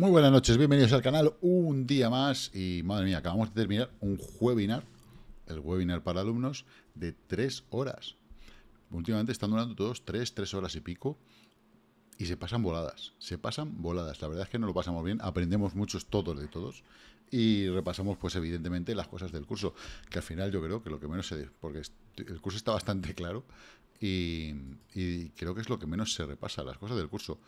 Muy buenas noches, bienvenidos al canal un día más y madre mía, acabamos de terminar un webinar, el webinar para alumnos de tres horas. Últimamente están durando todos tres, tres horas y pico y se pasan voladas, se pasan voladas. La verdad es que no lo pasamos bien, aprendemos muchos todos de todos y repasamos pues evidentemente las cosas del curso, que al final yo creo que lo que menos se... porque el curso está bastante claro y creo que es lo que menos se repasa, las cosas del curso,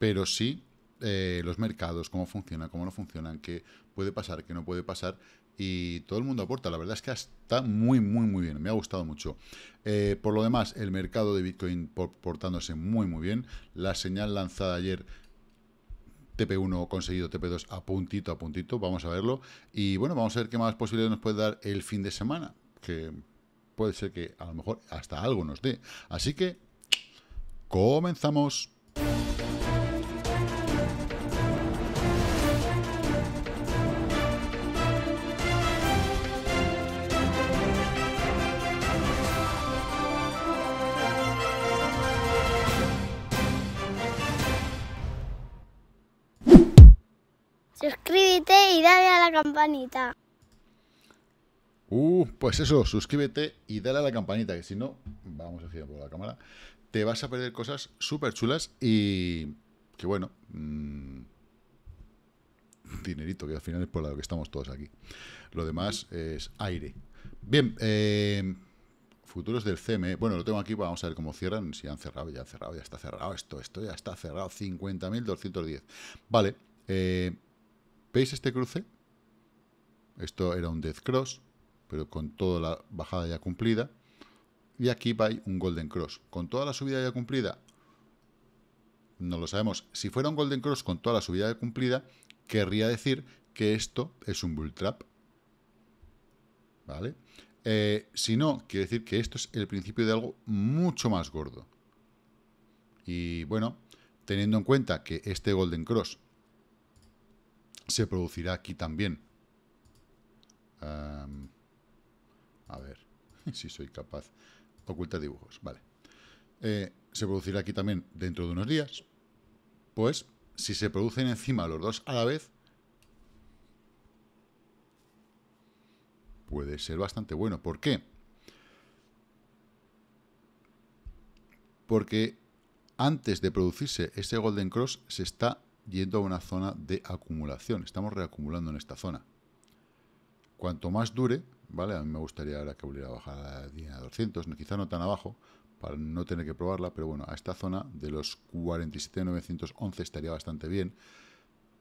pero sí eh, los mercados, cómo funciona, cómo no funcionan, qué puede pasar, qué no puede pasar. Y todo el mundo aporta. La verdad es que está muy, muy, muy bien. Me ha gustado mucho. Eh, por lo demás, el mercado de Bitcoin portándose muy, muy bien. La señal lanzada ayer TP1 conseguido, TP2 a puntito a puntito, vamos a verlo. Y bueno, vamos a ver qué más posibilidades nos puede dar el fin de semana, que puede ser que a lo mejor hasta algo nos dé. Así que, comenzamos. campanita. Uh, pues eso, suscríbete y dale a la campanita, que si no, vamos a girar por la cámara, te vas a perder cosas súper chulas y que bueno, mm, dinerito, que al final es por lo que estamos todos aquí. Lo demás es aire. Bien, eh, futuros del CME. Eh, bueno, lo tengo aquí, vamos a ver cómo cierran. Si han cerrado, ya han cerrado, ya está cerrado esto, esto ya está cerrado. 50.210. Vale, eh, ¿veis este cruce? Esto era un Death Cross, pero con toda la bajada ya cumplida. Y aquí va un Golden Cross. Con toda la subida ya cumplida, no lo sabemos. Si fuera un Golden Cross con toda la subida ya cumplida, querría decir que esto es un Bull Trap. ¿Vale? Eh, si no, quiere decir que esto es el principio de algo mucho más gordo. Y bueno, teniendo en cuenta que este Golden Cross se producirá aquí también a ver si soy capaz. Ocultar dibujos, vale. Eh, se producirá aquí también dentro de unos días. Pues, si se producen encima los dos a la vez, puede ser bastante bueno. ¿Por qué? Porque antes de producirse ese Golden Cross se está yendo a una zona de acumulación. Estamos reacumulando en esta zona. Cuanto más dure, ¿vale? A mí me gustaría ahora que volviera a bajar a la línea 200, quizá no tan abajo, para no tener que probarla, pero bueno, a esta zona de los 47.911 estaría bastante bien.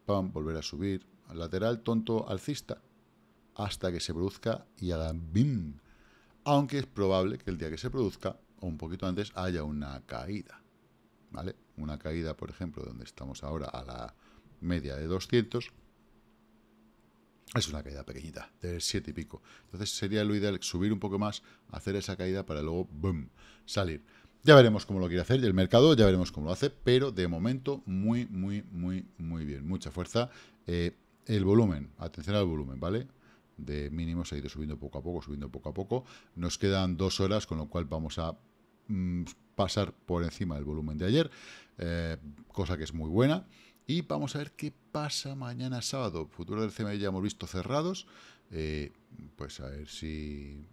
para volver a subir. Lateral tonto alcista, hasta que se produzca y haga BIM. Aunque es probable que el día que se produzca, o un poquito antes, haya una caída. ¿Vale? Una caída, por ejemplo, donde estamos ahora a la media de 200, es una caída pequeñita, de 7 y pico. Entonces sería lo ideal subir un poco más, hacer esa caída para luego, salir. Ya veremos cómo lo quiere hacer el mercado, ya veremos cómo lo hace, pero de momento muy, muy, muy, muy bien. Mucha fuerza. Eh, el volumen, atención al volumen, ¿vale? De mínimo se ha ido subiendo poco a poco, subiendo poco a poco. Nos quedan dos horas, con lo cual vamos a mm, pasar por encima del volumen de ayer, eh, cosa que es muy buena. Y vamos a ver qué pasa mañana sábado. Futuro del CME ya hemos visto cerrados. Eh, pues a ver si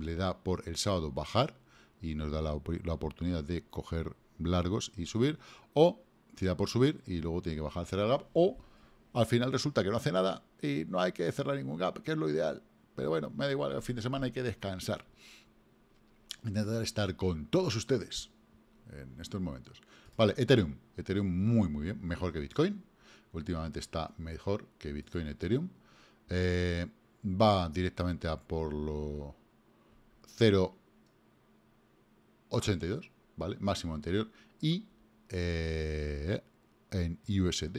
le da por el sábado bajar y nos da la, oportunidad de coger largos y subir. O si da por subir y luego tiene que bajar, cerrar el gap. O al final resulta que no hace nada y no hay que cerrar ningún gap, que es lo ideal. Pero bueno, me da igual, el fin de semana hay que descansar. Intentar estar con todos ustedes en estos momentos. Vale, Ethereum. Ethereum muy, muy bien. Mejor que Bitcoin. Últimamente está mejor que Bitcoin Ethereum. Eh, va directamente a por lo 0.82, ¿vale? Máximo anterior. Y eh, en USD,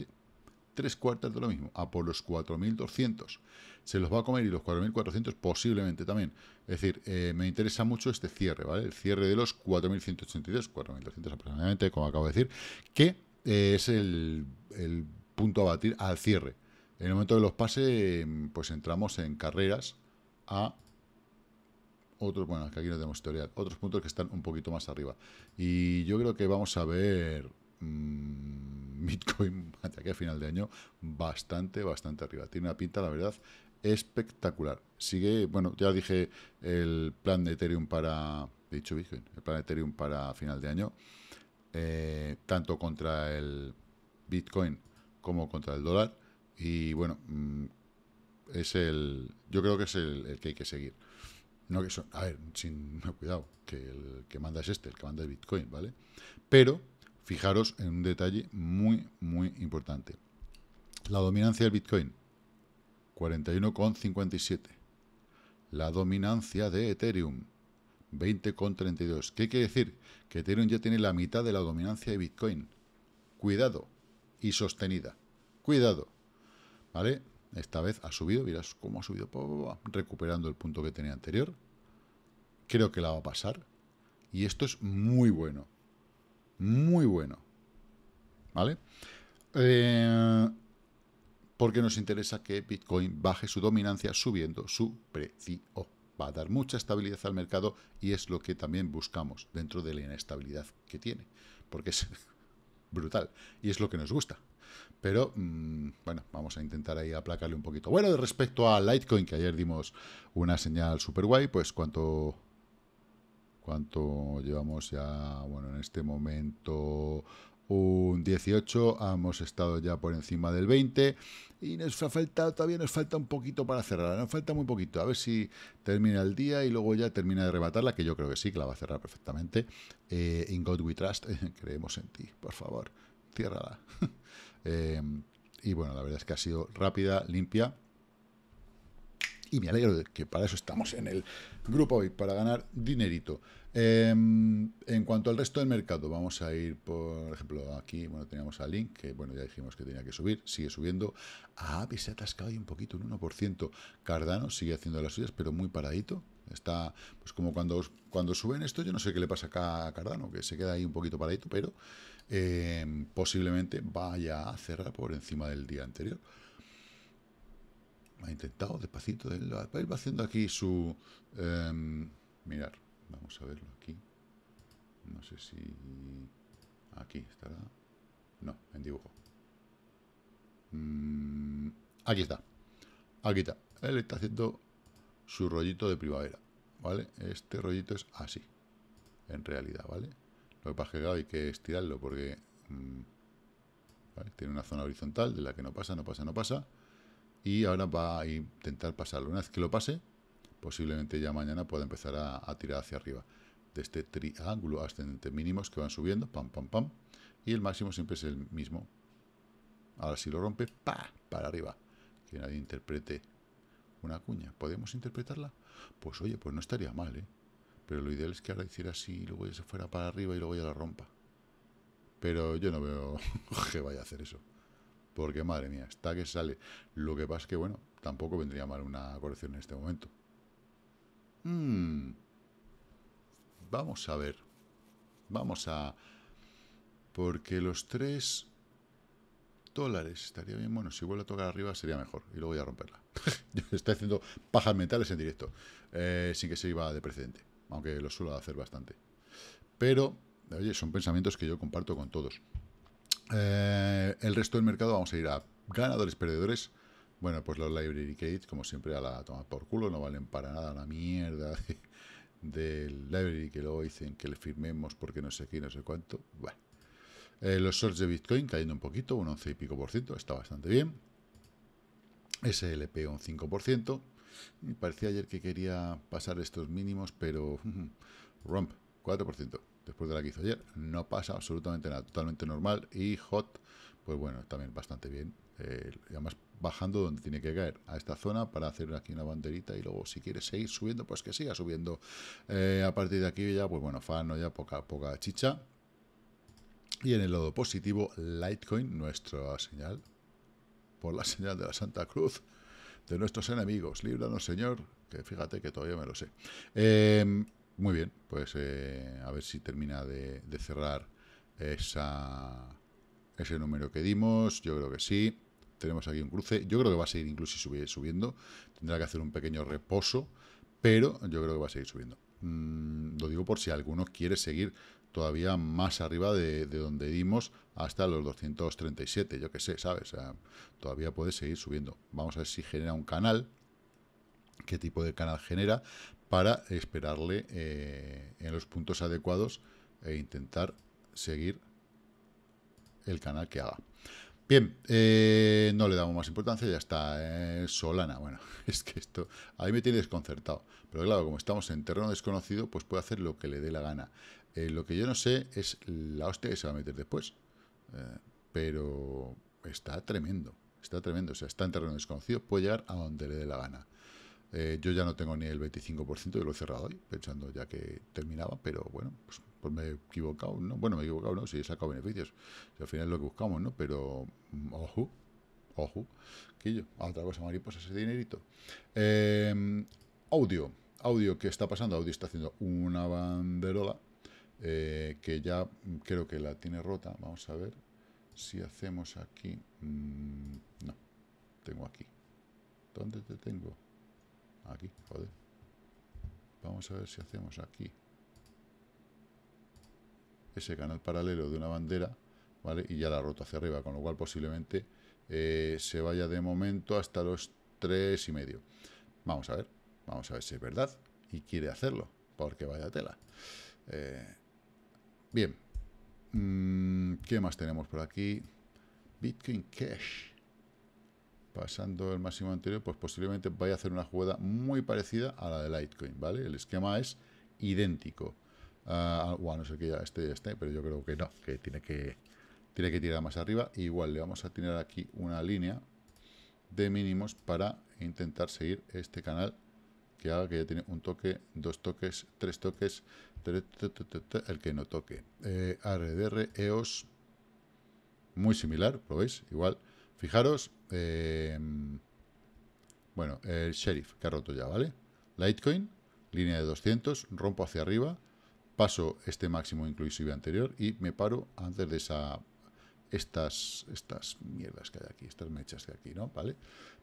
tres cuartas de lo mismo, a por los 4.200 se los va a comer y los 4.400 posiblemente también. Es decir, eh, me interesa mucho este cierre, ¿vale? El cierre de los 4.182, 4.200, aproximadamente, como acabo de decir, que eh, es el, punto a batir al cierre. En el momento de los pases pues entramos en carreras a otros, bueno, que aquí no tenemos historial, otros puntos que están un poquito más arriba. Y yo creo que vamos a ver mm, Bitcoin hasta que a final de año bastante, bastante arriba. Tiene una pinta, la verdad, espectacular. Sigue, bueno, ya dije el plan de Ethereum para, dicho Bitcoin, el plan de Ethereum para final de año, eh, tanto contra el Bitcoin como contra el dólar. Y bueno, mm, es el, yo creo que es el, que hay que seguir. No que a ver, sin cuidado, que el que manda es este, el que manda es Bitcoin, ¿vale? Pero fijaros en un detalle muy, muy importante. La dominancia del Bitcoin, 41,57. La dominancia de Ethereum, 20,32. ¿Qué quiere decir? Que Ethereum ya tiene la mitad de la dominancia de Bitcoin. Cuidado. Y sostenida. Cuidado. ¿Vale? Esta vez ha subido. Verás cómo ha subido. Recuperando el punto que tenía anterior. Creo que la va a pasar. Y esto es muy bueno. Muy bueno. ¿Vale? Eh, porque nos interesa que Bitcoin baje su dominancia subiendo su precio. Va a dar mucha estabilidad al mercado y es lo que también buscamos dentro de la inestabilidad que tiene, porque es brutal y es lo que nos gusta. Pero, mm, bueno, vamos a intentar ahí aplacarle un poquito. Bueno, respecto a Litecoin, que ayer dimos una señal super guay, pues cuánto, cuánto llevamos ya, bueno, en este momento un 18, hemos estado ya por encima del 20 y nos ha todavía nos falta un poquito para cerrarla, nos falta muy poquito, a ver si termina el día y luego ya termina de arrebatarla, que yo creo que sí, que la va a cerrar perfectamente. Eh, in God We Trust, eh, creemos en ti, por favor, ciérrala. Eh, y bueno, la verdad es que ha sido rápida, limpia, y me alegro de que para eso estamos en el grupo hoy, para ganar dinerito. Em, en cuanto al resto del mercado, vamos a ir, por ejemplo, aquí, bueno, teníamos a Link, que bueno, ya dijimos que tenía que subir, sigue subiendo. A Aave se ha atascado ahí un poquito, un 1%. Cardano sigue haciendo las suyas, pero muy paradito. Está, pues como cuando, cuando suben esto, yo no sé qué le pasa acá a Cardano, que se queda ahí un poquito paradito, pero em, posiblemente vaya a cerrar por encima del día anterior. Ha intentado despacito. Él va, haciendo aquí su... Em, mirar. Vamos a verlo aquí. No sé si... Aquí estará. No, en dibujo. Mm, aquí está. Aquí está. Él está haciendo su rollito de primavera. ¿Vale? Este rollito es así. En realidad, ¿vale? Lo que pasa es que hay que estirarlo porque... Mm, ¿vale? Tiene una zona horizontal de la que no pasa, no pasa, no pasa y ahora va a intentar pasarlo. Una vez que lo pase, posiblemente ya mañana pueda empezar a, tirar hacia arriba de este triángulo ascendente mínimos que van subiendo, pam, pam, pam, y el máximo siempre es el mismo. Ahora si lo rompe, pa, para arriba. Que nadie interprete una cuña. ¿Podemos interpretarla? Pues oye, pues no estaría mal, ¿eh? Pero lo ideal es que ahora hiciera así y luego ya se fuera para arriba y luego ya la rompa. Pero yo no veo que vaya a hacer eso. Porque madre mía, está que sale. Lo que pasa es que, bueno, tampoco vendría mal una corrección en este momento. Hmm. Vamos a ver. Vamos a... Porque los 3 dólares estaría bien. Bueno, si vuelve a tocar arriba sería mejor. Y luego voy a romperla. Estoy haciendo pajas mentales en directo. Eh, sin que se iba de precedente. Aunque lo suelo hacer bastante. Pero, oye, son pensamientos que yo comparto con todos. Eh, el resto del mercado vamos a ir a ganadores, perdedores. Bueno, pues los Library Gates, como siempre, a la toma por culo, no valen para nada la mierda del Library que luego dicen que le firmemos porque no sé qué, no sé cuánto. Eh, los shorts de Bitcoin cayendo un poquito, un 11 y pico por ciento, está bastante bien. SLP un 5%. me parecía ayer que quería pasar estos mínimos, pero romp, 4% después de la que hizo ayer. No pasa absolutamente nada, totalmente normal. Y Hot, pues bueno, también bastante bien. Eh, además, bajando donde tiene que caer, a esta zona, para hacer aquí una banderita. Y luego, si quiere seguir subiendo, pues que siga subiendo. Eh, a partir de aquí, ya, pues bueno, Fano, ya poca, poca chicha. Y en el lado positivo, Litecoin, nuestra señal, por la señal de la Santa Cruz, de nuestros enemigos. Líbranos, Señor, que fíjate que todavía me lo sé. Eh, muy bien, pues eh, a ver si termina de, cerrar esa, ese número que dimos. Yo creo que sí. Tenemos aquí un cruce. Yo creo que va a seguir incluso subiendo. Tendrá que hacer un pequeño reposo, pero yo creo que va a seguir subiendo. Mm, lo digo por si alguno quiere seguir todavía más arriba de, donde dimos hasta los 237, yo que sé, ¿sabes? todavía puede seguir subiendo. Vamos a ver si genera un canal qué tipo de canal genera, para esperarle eh, en los puntos adecuados e intentar seguir el canal que haga. Bien, eh, no le damos más importancia, ya está. Eh, Solana, bueno, es que esto a mí me tiene desconcertado. Pero claro, como estamos en terreno desconocido, pues puede hacer lo que le dé la gana. lo que yo no sé es la hostia que se va a meter después. pero está tremendo, está tremendo. O sea, está en terreno desconocido, puede llegar a donde le dé la gana. Eh, yo ya no tengo ni el 25%, yo lo he cerrado hoy, pensando ya que terminaba, pero bueno, pues, pues, me he equivocado, ¿no? Bueno, me he equivocado, ¿no? Sí, he sacado beneficios. al final es lo que buscamos, ¿no? Pero, mm, ojo, ojo, que yo, ah, otra cosa mariposa pues ese dinerito. Em, audio, audio, ¿qué está pasando? Audio está haciendo una banderola eh, que ya creo que la tiene rota. Vamos a ver si hacemos aquí... Mm, no, tengo aquí. ¿Dónde te tengo? Aquí, joder. Vamos a ver si hacemos aquí. Ese canal paralelo de una bandera, ¿vale? Y ya la roto hacia arriba, con lo cual posiblemente eh, se vaya de momento hasta los tres y medio. Vamos a ver, vamos a ver si es verdad y quiere hacerlo, porque vaya tela. Eh, bien, mm, ¿qué más tenemos por aquí? Bitcoin Cash pasando el máximo anterior, pues posiblemente vaya a hacer una jugada muy parecida a la de Litecoin, ¿vale? El esquema es idéntico. bueno, ah, no sé que ya esté, pero yo creo que no, que tiene que, tiene que tirar más arriba. Igual le vamos a tirar aquí una línea de mínimos para intentar seguir este canal que haga que ya tiene un toque, dos toques, tres toques, el que no toque. Eh, RDR EOS, muy similar, ¿lo veis? Igual, fijaros, Em, bueno, el sheriff que ha roto ya, ¿vale? Litecoin, línea de 200, rompo hacia arriba, paso este máximo inclusive anterior y me paro antes de esa estas, estas mierdas que hay aquí, estas mechas que hay aquí, ¿no? ¿Vale?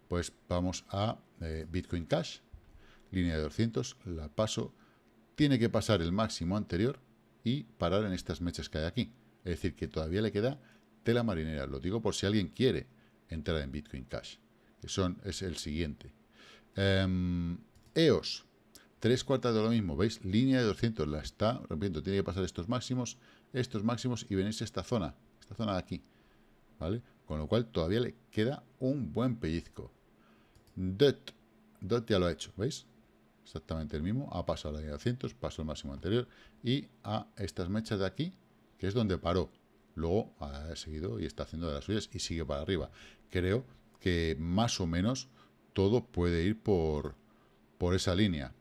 Pues vamos a eh, Bitcoin Cash, línea de 200, la paso, tiene que pasar el máximo anterior y parar en estas mechas que hay aquí. Es decir, que todavía le queda tela marinera, lo digo por si alguien quiere Entrar en Bitcoin Cash. Que son, es el siguiente. EOS. Em, e tres cuartas de lo mismo, ¿veis? Línea de 200, la está rompiendo. Tiene que pasar estos máximos, estos máximos y venirse esta zona. Esta zona de aquí. ¿Vale? Con lo cual todavía le queda un buen pellizco. DOT. DOT ya lo ha hecho, ¿veis? Exactamente el mismo. Ha pasado la línea de 200, pasó el máximo anterior y a estas mechas de aquí, que es donde paró luego ha seguido y está haciendo de las suyas y sigue para arriba. Creo que más o menos todo puede ir por, esa línea.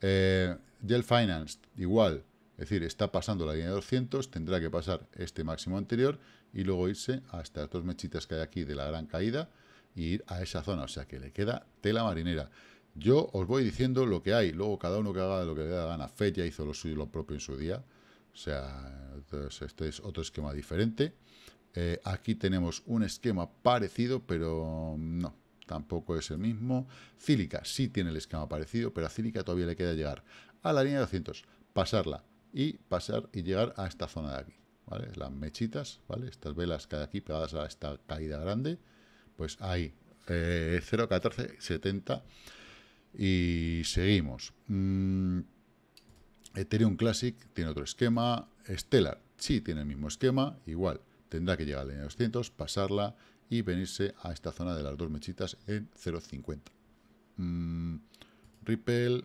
Eh, Finance, igual, es decir, está pasando la línea de 200, tendrá que pasar este máximo anterior y luego irse hasta las dos mechitas que hay aquí de la gran caída y ir a esa zona, o sea que le queda tela marinera. Yo os voy diciendo lo que hay, luego cada uno que haga lo que le dé la gana. Fed ya hizo lo suyo lo propio en su día, o sea, este es otro esquema diferente. Eh, aquí tenemos un esquema parecido, pero no, tampoco es el mismo. Cílica sí tiene el esquema parecido, pero a Cílica todavía le queda llegar a la línea de 200, pasarla y pasar y llegar a esta zona de aquí. Las mechitas, ¿vale? estas velas que hay aquí pegadas a esta caída grande, pues ahí, eh, 70 y seguimos. Mm, Ethereum Classic tiene otro esquema. Stellar sí tiene el mismo esquema, igual. Tendrá que llegar a la línea 200, pasarla y venirse a esta zona de las dos mechitas en 0.50. Mm, Ripple,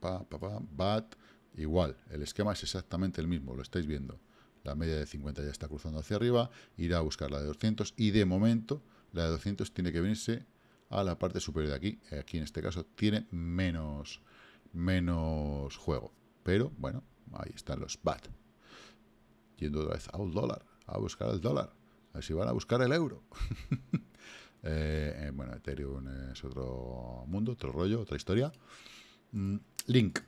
BAT, igual. El esquema es exactamente el mismo, lo estáis viendo. La media de 50 ya está cruzando hacia arriba, irá a buscar la de 200 y de momento la de 200 tiene que venirse a la parte superior de aquí. Aquí en este caso tiene menos menos juego. Pero bueno, ahí están los BAT. Yendo otra vez a un dólar, a buscar el dólar. Así van a buscar el euro. Eh, eh, bueno, Ethereum es otro mundo, otro rollo, otra historia. Mm, Link.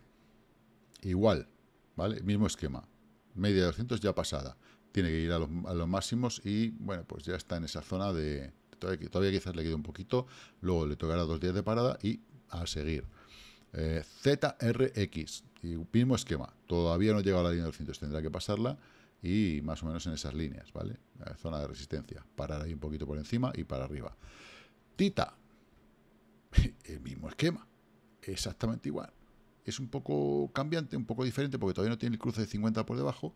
Igual, ¿vale? Mismo esquema. Media de 200 ya pasada. Tiene que ir a los, máximos y, bueno, pues ya está en esa zona de... Todavía, todavía quizás le queda un poquito. Luego le tocará dos días de parada y a seguir. Eh, ZRX, y mismo esquema, todavía no llega a la línea 200, tendrá que pasarla y más o menos en esas líneas, ¿vale? Eh, zona de resistencia, parar ahí un poquito por encima y para arriba. Tita, el mismo esquema, exactamente igual. Es un poco cambiante, un poco diferente, porque todavía no tiene el cruce de 50 por debajo,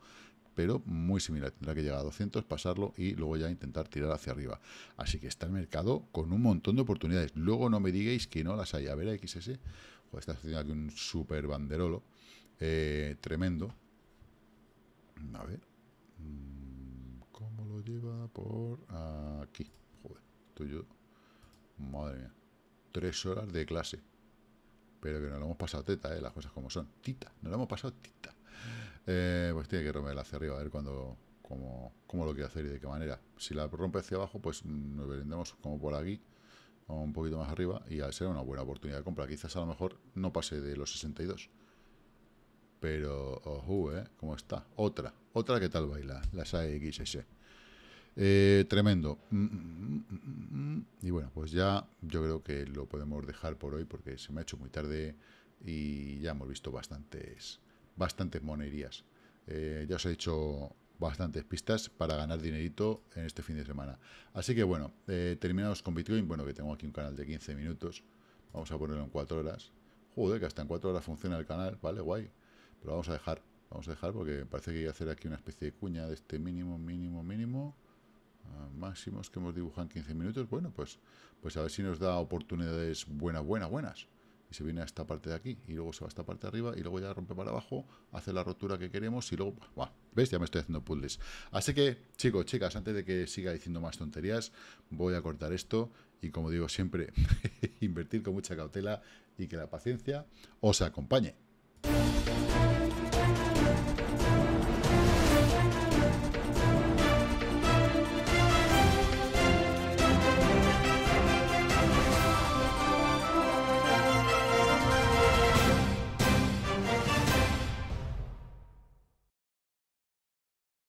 pero muy similar. Tendrá que llegar a 200, pasarlo y luego ya intentar tirar hacia arriba. Así que está el mercado con un montón de oportunidades. Luego no me digáis que no las hay. A ver, XS, pues está haciendo aquí un super banderolo eh, tremendo. A ver, mm, ¿cómo lo lleva? Por aquí. Joder, estoy Madre mía, tres horas de clase. Pero que no lo hemos pasado teta, eh, las cosas como son. Tita, nos lo hemos pasado tita. Eh, pues tiene que romperla hacia arriba, a ver cuando, cómo, lo quiere hacer y de qué manera. Si la rompe hacia abajo, pues nos vendemos como por aquí un poquito más arriba, y al ser una buena oportunidad de compra, quizás a lo mejor no pase de los 62. Pero, ojo, ¿eh? ¿Cómo está? Otra, otra que tal baila, las AXS. Eh, tremendo. Mm, mm, mm, y bueno, pues ya yo creo que lo podemos dejar por hoy porque se me ha hecho muy tarde y ya hemos visto bastantes, bastantes monerías. Eh, ya os he dicho bastantes pistas para ganar dinerito en este fin de semana. Así que bueno, eh, terminados con Bitcoin, bueno que tengo aquí un canal de 15 minutos, vamos a ponerlo en 4 horas. Joder, que hasta en 4 horas funciona el canal, vale, guay. Pero vamos a dejar, vamos a dejar porque parece que hay que hacer aquí una especie de cuña de este mínimo, mínimo, mínimo. Ah, máximos que hemos dibujado en 15 minutos. Bueno, pues, pues a ver si nos da oportunidades buenas, buenas, buenas. Y se viene a esta parte de aquí, y luego se va a esta parte de arriba, y luego ya rompe para abajo, hace la rotura que queremos, y luego, va. ¿Ves? Ya me estoy haciendo puzzles. Así que, chicos, chicas, antes de que siga diciendo más tonterías, voy a cortar esto y, como digo siempre, invertir con mucha cautela y que la paciencia os acompañe.